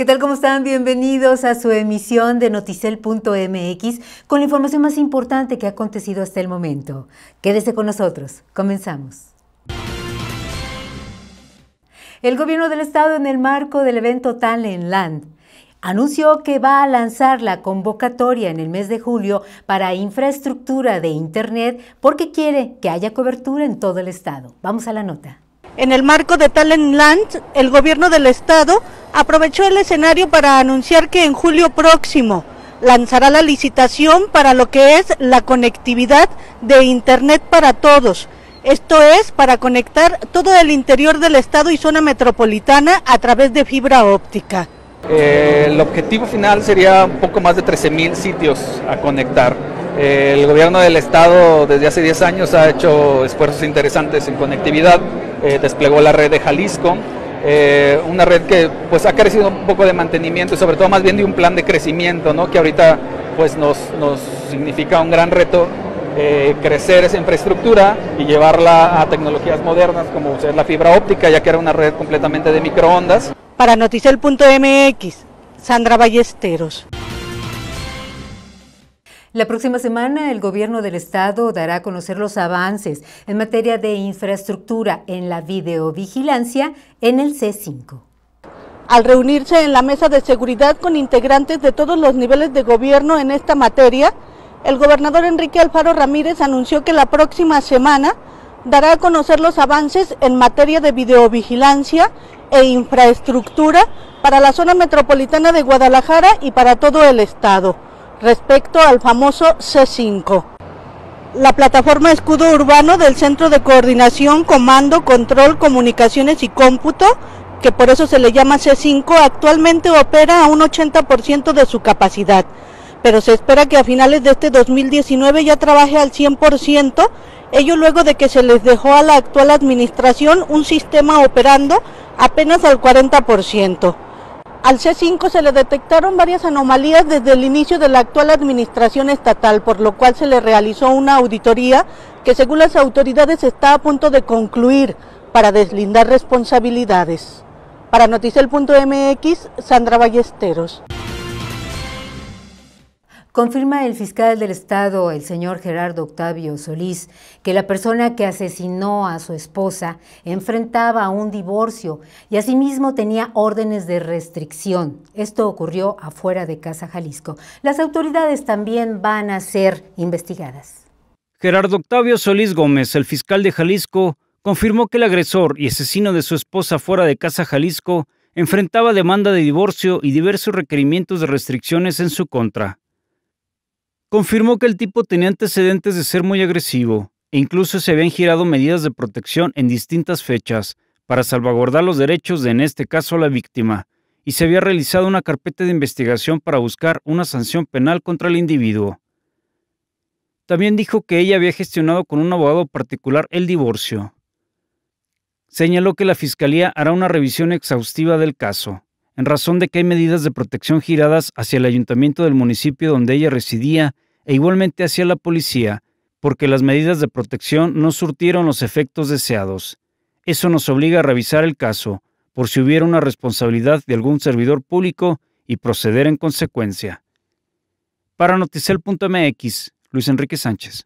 ¿Qué tal? ¿Cómo están? Bienvenidos a su emisión de noticel.mx con la información más importante que ha acontecido hasta el momento. Quédese con nosotros. Comenzamos. El gobierno del estado en el marco del evento Land anunció que va a lanzar la convocatoria en el mes de julio para infraestructura de Internet porque quiere que haya cobertura en todo el estado. Vamos a la nota. En el marco de Talent Land, el gobierno del estado aprovechó el escenario para anunciar que en julio próximo lanzará la licitación para lo que es la conectividad de Internet para todos. Esto es para conectar todo el interior del estado y zona metropolitana a través de fibra óptica. Eh, el objetivo final sería un poco más de 13.000 sitios a conectar. Eh, el gobierno del estado desde hace 10 años ha hecho esfuerzos interesantes en conectividad eh, desplegó la red de Jalisco, eh, una red que pues ha carecido un poco de mantenimiento y sobre todo más bien de un plan de crecimiento, ¿no? que ahorita pues nos, significa un gran reto eh, crecer esa infraestructura y llevarla a tecnologías modernas como la fibra óptica, ya que era una red completamente de microondas. Para Noticel.mx, Sandra Ballesteros. La próxima semana el gobierno del estado dará a conocer los avances en materia de infraestructura en la videovigilancia en el C5. Al reunirse en la mesa de seguridad con integrantes de todos los niveles de gobierno en esta materia, el gobernador Enrique Alfaro Ramírez anunció que la próxima semana dará a conocer los avances en materia de videovigilancia e infraestructura para la zona metropolitana de Guadalajara y para todo el estado respecto al famoso C5. La plataforma Escudo Urbano del Centro de Coordinación, Comando, Control, Comunicaciones y Cómputo, que por eso se le llama C5, actualmente opera a un 80% de su capacidad, pero se espera que a finales de este 2019 ya trabaje al 100%, ello luego de que se les dejó a la actual administración un sistema operando apenas al 40%. Al C5 se le detectaron varias anomalías desde el inicio de la actual administración estatal, por lo cual se le realizó una auditoría que según las autoridades está a punto de concluir para deslindar responsabilidades. Para Noticel.mx, Sandra Ballesteros confirma el fiscal del Estado, el señor Gerardo Octavio Solís, que la persona que asesinó a su esposa enfrentaba un divorcio y asimismo tenía órdenes de restricción. Esto ocurrió afuera de Casa Jalisco. Las autoridades también van a ser investigadas. Gerardo Octavio Solís Gómez, el fiscal de Jalisco, confirmó que el agresor y asesino de su esposa fuera de Casa Jalisco enfrentaba demanda de divorcio y diversos requerimientos de restricciones en su contra confirmó que el tipo tenía antecedentes de ser muy agresivo e incluso se habían girado medidas de protección en distintas fechas para salvaguardar los derechos de en este caso la víctima y se había realizado una carpeta de investigación para buscar una sanción penal contra el individuo. También dijo que ella había gestionado con un abogado particular el divorcio. Señaló que la Fiscalía hará una revisión exhaustiva del caso en razón de que hay medidas de protección giradas hacia el ayuntamiento del municipio donde ella residía e igualmente hacia la policía, porque las medidas de protección no surtieron los efectos deseados. Eso nos obliga a revisar el caso, por si hubiera una responsabilidad de algún servidor público y proceder en consecuencia. Para Noticel.mx, Luis Enrique Sánchez.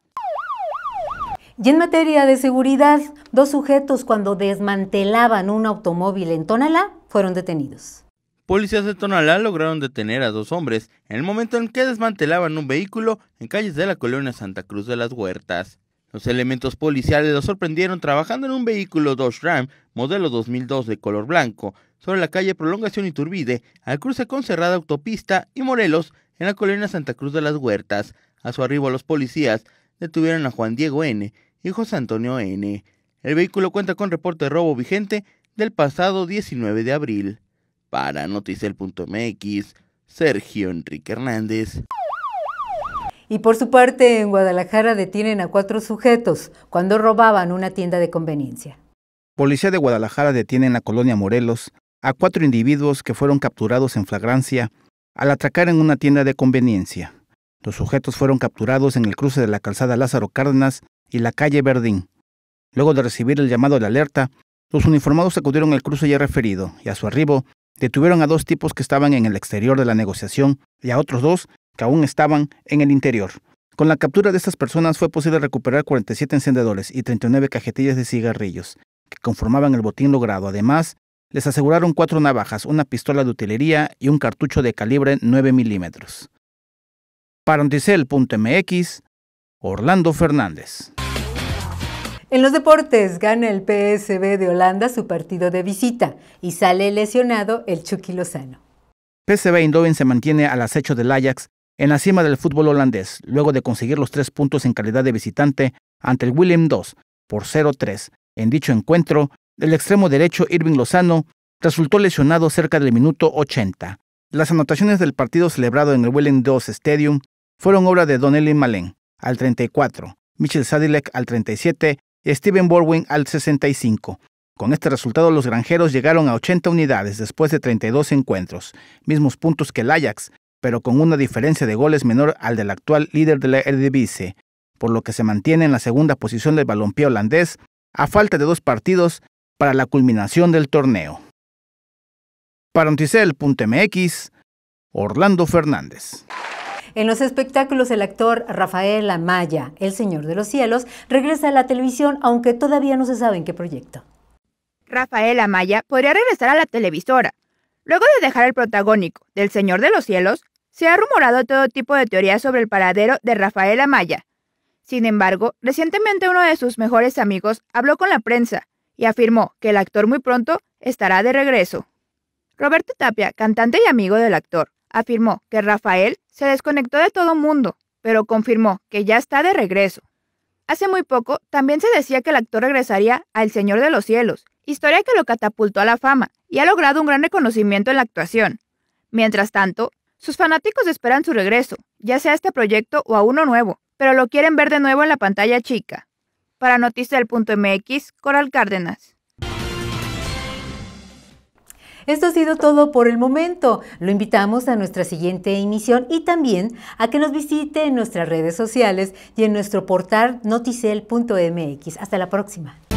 Y en materia de seguridad, dos sujetos cuando desmantelaban un automóvil en Tonalá fueron detenidos. Policías de Tonalá lograron detener a dos hombres en el momento en que desmantelaban un vehículo en calles de la colonia Santa Cruz de las Huertas. Los elementos policiales los sorprendieron trabajando en un vehículo Dodge Ram modelo 2002 de color blanco sobre la calle Prolongación Iturbide al cruce con Cerrada Autopista y Morelos en la colonia Santa Cruz de las Huertas. A su arribo los policías detuvieron a Juan Diego N. y José Antonio N. El vehículo cuenta con reporte de robo vigente del pasado 19 de abril. Para Noticel.mx, Sergio Enrique Hernández. Y por su parte, en Guadalajara detienen a cuatro sujetos cuando robaban una tienda de conveniencia. Policía de Guadalajara detiene en la colonia Morelos a cuatro individuos que fueron capturados en flagrancia al atracar en una tienda de conveniencia. Los sujetos fueron capturados en el cruce de la calzada Lázaro Cárdenas y la calle Verdín. Luego de recibir el llamado de alerta, los uniformados acudieron al cruce ya referido y a su arribo Detuvieron a dos tipos que estaban en el exterior de la negociación y a otros dos que aún estaban en el interior. Con la captura de estas personas fue posible recuperar 47 encendedores y 39 cajetillas de cigarrillos, que conformaban el botín logrado. Además, les aseguraron cuatro navajas, una pistola de utilería y un cartucho de calibre 9 milímetros. Para Orlando Fernández. En los deportes gana el PSB de Holanda su partido de visita y sale lesionado el Chucky Lozano. psb Eindhoven se mantiene al acecho del Ajax en la cima del fútbol holandés, luego de conseguir los tres puntos en calidad de visitante ante el Willem II por 0-3. En dicho encuentro, el extremo derecho Irving Lozano resultó lesionado cerca del minuto 80. Las anotaciones del partido celebrado en el Willem II Stadium fueron obra de Donnelly Malen al 34, Michel Sadilek al 37 Steven Borwin al 65. Con este resultado, los granjeros llegaron a 80 unidades después de 32 encuentros, mismos puntos que el Ajax, pero con una diferencia de goles menor al del actual líder de la Eredivisie, por lo que se mantiene en la segunda posición del balompié holandés a falta de dos partidos para la culminación del torneo. Para Orlando Fernández. En los espectáculos, el actor Rafael Amaya, El Señor de los Cielos, regresa a la televisión, aunque todavía no se sabe en qué proyecto. Rafael Amaya podría regresar a la televisora. Luego de dejar el protagónico del Señor de los Cielos, se ha rumorado todo tipo de teorías sobre el paradero de Rafael Amaya. Sin embargo, recientemente uno de sus mejores amigos habló con la prensa y afirmó que el actor muy pronto estará de regreso. Roberto Tapia, cantante y amigo del actor, afirmó que Rafael se desconectó de todo mundo, pero confirmó que ya está de regreso. Hace muy poco también se decía que el actor regresaría a El Señor de los Cielos, historia que lo catapultó a la fama y ha logrado un gran reconocimiento en la actuación. Mientras tanto, sus fanáticos esperan su regreso, ya sea a este proyecto o a uno nuevo, pero lo quieren ver de nuevo en la pantalla chica. Para Noticias del Punto MX, Coral Cárdenas. Esto ha sido todo por el momento. Lo invitamos a nuestra siguiente emisión y también a que nos visite en nuestras redes sociales y en nuestro portal noticel.mx. Hasta la próxima.